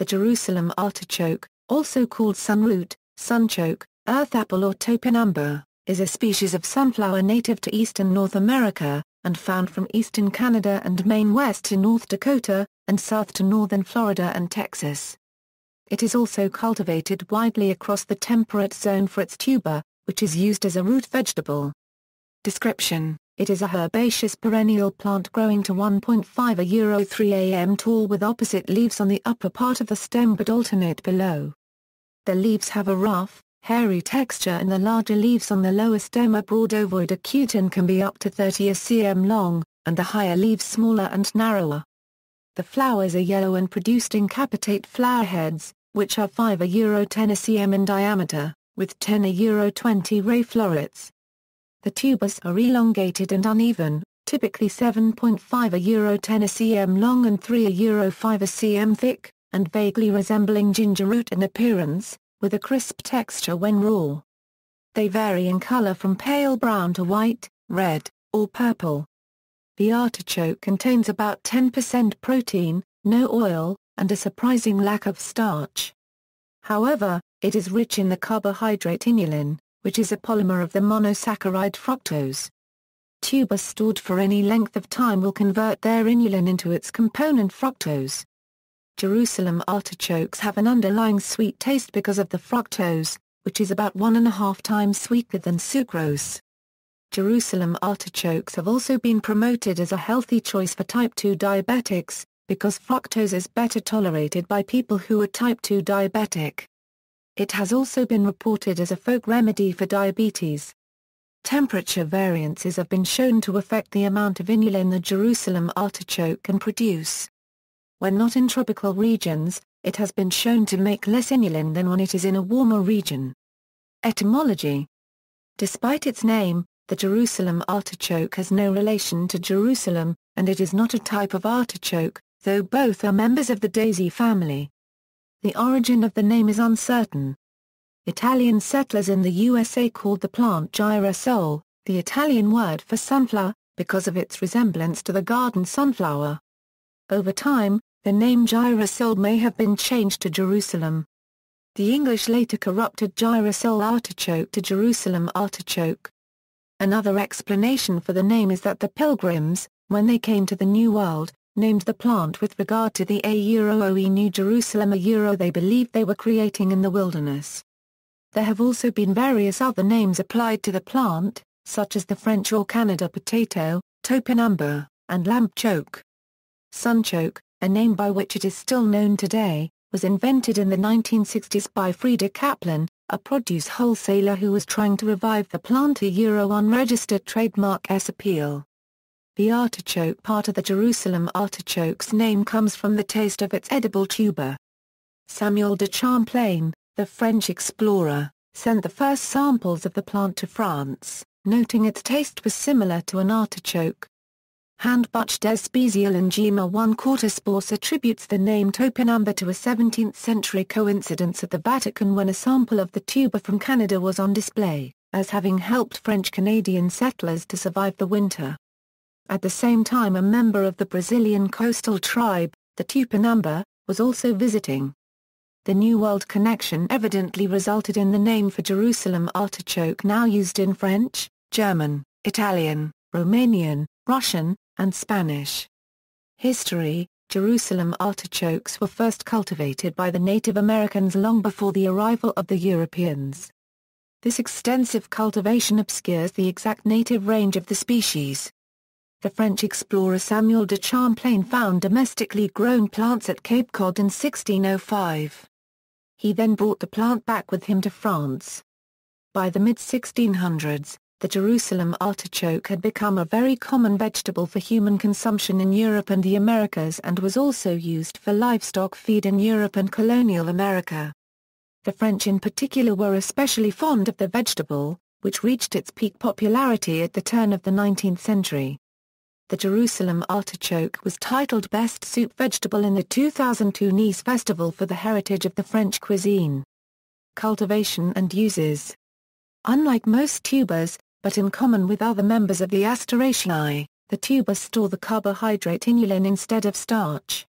the Jerusalem artichoke, also called sunroot, sunchoke, earth apple or topinambur, is a species of sunflower native to eastern North America, and found from eastern Canada and Maine west to North Dakota, and south to northern Florida and Texas. It is also cultivated widely across the temperate zone for its tuber, which is used as a root vegetable. Description it is a herbaceous perennial plant growing to 1.5 a euro 3 am tall with opposite leaves on the upper part of the stem but alternate below. The leaves have a rough, hairy texture and the larger leaves on the lower stem are broad ovoid acute and can be up to 30 cm long, and the higher leaves smaller and narrower. The flowers are yellow and produced in capitate flower heads, which are 5 a euro 10 a cm in diameter, with 10 a euro 20 ray florets, the tubers are elongated and uneven, typically 7.5 a euro 10 a cm long and 3 a euro 5 a cm thick, and vaguely resembling ginger root in appearance, with a crisp texture when raw. They vary in color from pale brown to white, red, or purple. The artichoke contains about 10% protein, no oil, and a surprising lack of starch. However, it is rich in the carbohydrate inulin, which is a polymer of the monosaccharide fructose. Tubers stored for any length of time will convert their inulin into its component fructose. Jerusalem artichokes have an underlying sweet taste because of the fructose, which is about one and a half times sweeter than sucrose. Jerusalem artichokes have also been promoted as a healthy choice for type 2 diabetics, because fructose is better tolerated by people who are type 2 diabetic. It has also been reported as a folk remedy for diabetes. Temperature variances have been shown to affect the amount of inulin the Jerusalem artichoke can produce. When not in tropical regions, it has been shown to make less inulin than when it is in a warmer region. Etymology Despite its name, the Jerusalem artichoke has no relation to Jerusalem, and it is not a type of artichoke, though both are members of the daisy family. The origin of the name is uncertain. Italian settlers in the USA called the plant girasole, the Italian word for sunflower, because of its resemblance to the garden sunflower. Over time, the name girasole may have been changed to Jerusalem. The English later corrupted girasole artichoke to Jerusalem artichoke. Another explanation for the name is that the pilgrims, when they came to the New World, named the plant with regard to the A-Euro-OE New Jerusalem a euro they believed they were creating in the wilderness. There have also been various other names applied to the plant, such as the French or Canada potato, Topinambur, and lampchoke. Sunchoke, a name by which it is still known today, was invented in the 1960s by Frida Kaplan, a produce wholesaler who was trying to revive the plant a euro unregistered trademark S appeal. The artichoke part of the Jerusalem artichoke's name comes from the taste of its edible tuber. Samuel de Champlain, the French explorer, sent the first samples of the plant to France, noting its taste was similar to an artichoke. Handbuch d'Espézial and Gema 1 quarter spores attributes the name topinamber to a 17th-century coincidence at the Vatican when a sample of the tuber from Canada was on display, as having helped French-Canadian settlers to survive the winter. At the same time a member of the Brazilian coastal tribe, the Tupinamba, was also visiting. The New World connection evidently resulted in the name for Jerusalem artichoke now used in French, German, Italian, Romanian, Russian, and Spanish. History Jerusalem artichokes were first cultivated by the Native Americans long before the arrival of the Europeans. This extensive cultivation obscures the exact native range of the species the French explorer Samuel de Champlain found domestically grown plants at Cape Cod in 1605. He then brought the plant back with him to France. By the mid-1600s, the Jerusalem artichoke had become a very common vegetable for human consumption in Europe and the Americas and was also used for livestock feed in Europe and colonial America. The French in particular were especially fond of the vegetable, which reached its peak popularity at the turn of the 19th century the Jerusalem artichoke was titled Best Soup Vegetable in the 2002 Nice Festival for the Heritage of the French Cuisine. Cultivation and uses Unlike most tubers, but in common with other members of the Asteraceae, the tubers store the carbohydrate inulin instead of starch.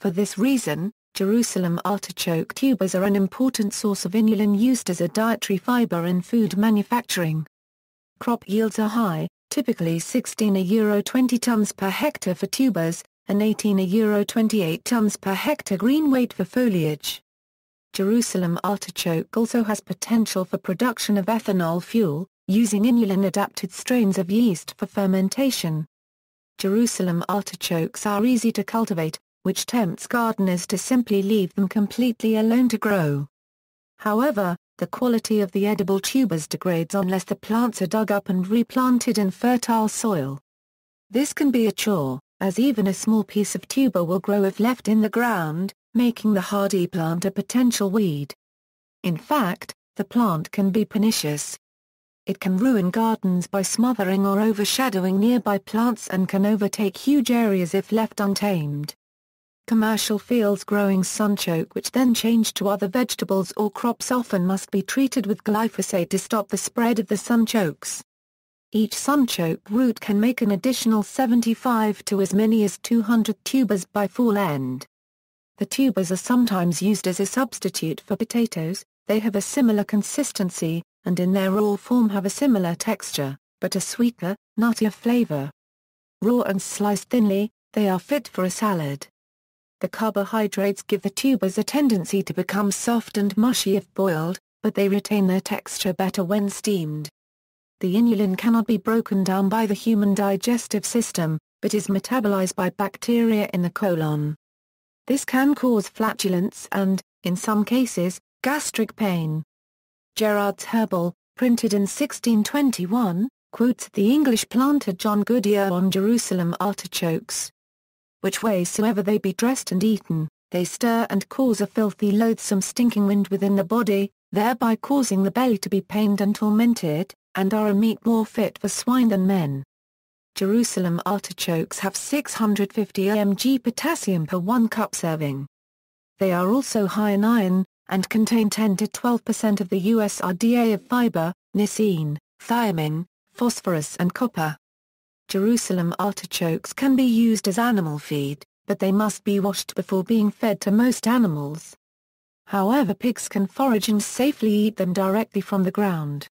For this reason, Jerusalem artichoke tubers are an important source of inulin used as a dietary fiber in food manufacturing. Crop yields are high, typically 16 a euro 20 tons per hectare for tubers, and 18 a euro 28 tons per hectare green weight for foliage. Jerusalem artichoke also has potential for production of ethanol fuel, using inulin-adapted strains of yeast for fermentation. Jerusalem artichokes are easy to cultivate, which tempts gardeners to simply leave them completely alone to grow. However, the quality of the edible tubers degrades unless the plants are dug up and replanted in fertile soil. This can be a chore, as even a small piece of tuber will grow if left in the ground, making the hardy plant a potential weed. In fact, the plant can be pernicious. It can ruin gardens by smothering or overshadowing nearby plants and can overtake huge areas if left untamed. Commercial fields growing sunchoke which then change to other vegetables or crops often must be treated with glyphosate to stop the spread of the sunchokes. Each sunchoke root can make an additional 75 to as many as 200 tubers by fall end. The tubers are sometimes used as a substitute for potatoes, they have a similar consistency, and in their raw form have a similar texture, but a sweeter, nuttier flavor. Raw and sliced thinly, they are fit for a salad. The carbohydrates give the tubers a tendency to become soft and mushy if boiled, but they retain their texture better when steamed. The inulin cannot be broken down by the human digestive system, but is metabolized by bacteria in the colon. This can cause flatulence and, in some cases, gastric pain. Gerard's Herbal, printed in 1621, quotes the English planter John Goodyear on Jerusalem artichokes which way soever they be dressed and eaten, they stir and cause a filthy loathsome stinking wind within the body, thereby causing the belly to be pained and tormented, and are a meat more fit for swine than men. Jerusalem artichokes have 650 mg potassium per 1 cup serving. They are also high in iron, and contain 10 to 12% of the USRDA of fiber, nicene, thiamine, phosphorus and copper. Jerusalem artichokes can be used as animal feed, but they must be washed before being fed to most animals. However pigs can forage and safely eat them directly from the ground.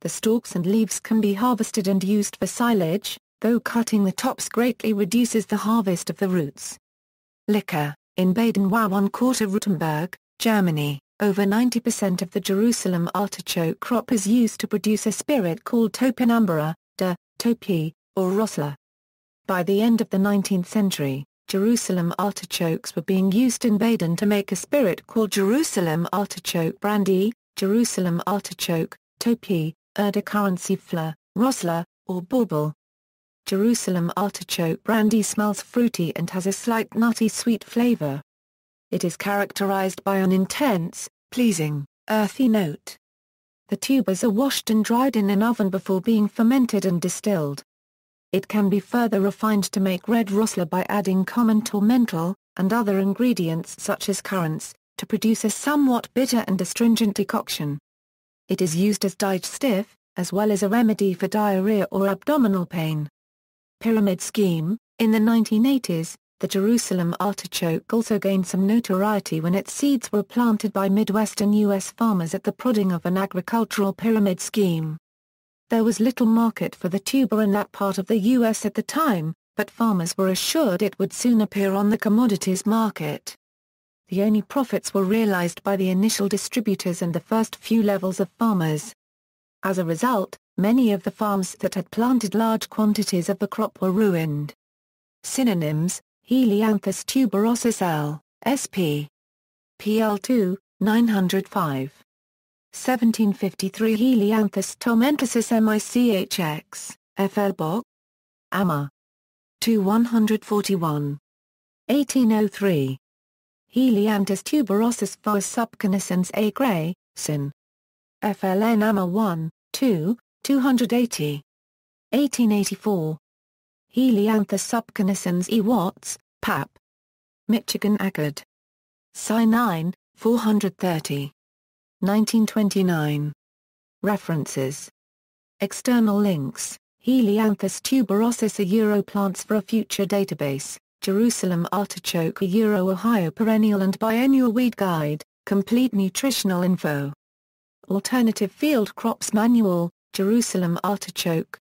The stalks and leaves can be harvested and used for silage, though cutting the tops greatly reduces the harvest of the roots. Liquor, in Baden-Württemberg, Germany, over 90% of the Jerusalem artichoke crop is used to produce a spirit called topinambra, de, topi, or Rosler. By the end of the 19th century, Jerusalem artichokes were being used in Baden to make a spirit called Jerusalem artichoke brandy, Jerusalem artichoke, topi, erdicurrencifla, rosla, or bauble. Jerusalem artichoke brandy smells fruity and has a slight nutty sweet flavor. It is characterized by an intense, pleasing, earthy note. The tubers are washed and dried in an oven before being fermented and distilled. It can be further refined to make red rosler by adding common tormental, and other ingredients such as currants, to produce a somewhat bitter and astringent decoction. It is used as digestive, as well as a remedy for diarrhea or abdominal pain. Pyramid scheme In the 1980s, the Jerusalem artichoke also gained some notoriety when its seeds were planted by Midwestern U.S. farmers at the prodding of an agricultural pyramid scheme. There was little market for the tuber in that part of the U.S. at the time, but farmers were assured it would soon appear on the commodities market. The only profits were realized by the initial distributors and the first few levels of farmers. As a result, many of the farms that had planted large quantities of the crop were ruined. Synonyms, Helianthus tuberosus L, SP. PL2, 905. 1753 Helianthus tomentosus michx, FL Bock. Amma. 2 141. 1803. Helianthus tuberosus var. subcanescens A. Gray, Sin. FLN Amma 1, 2, 280. 1884. Helianthus subcanescens E. Watts, Pap. Michigan Agard. Psi 9, 430. 1929. References. External links. Helianthus tuberosus a Euro plants for a future database. Jerusalem artichoke a Euro Ohio perennial and biennial weed guide. Complete nutritional info. Alternative field crops manual. Jerusalem artichoke,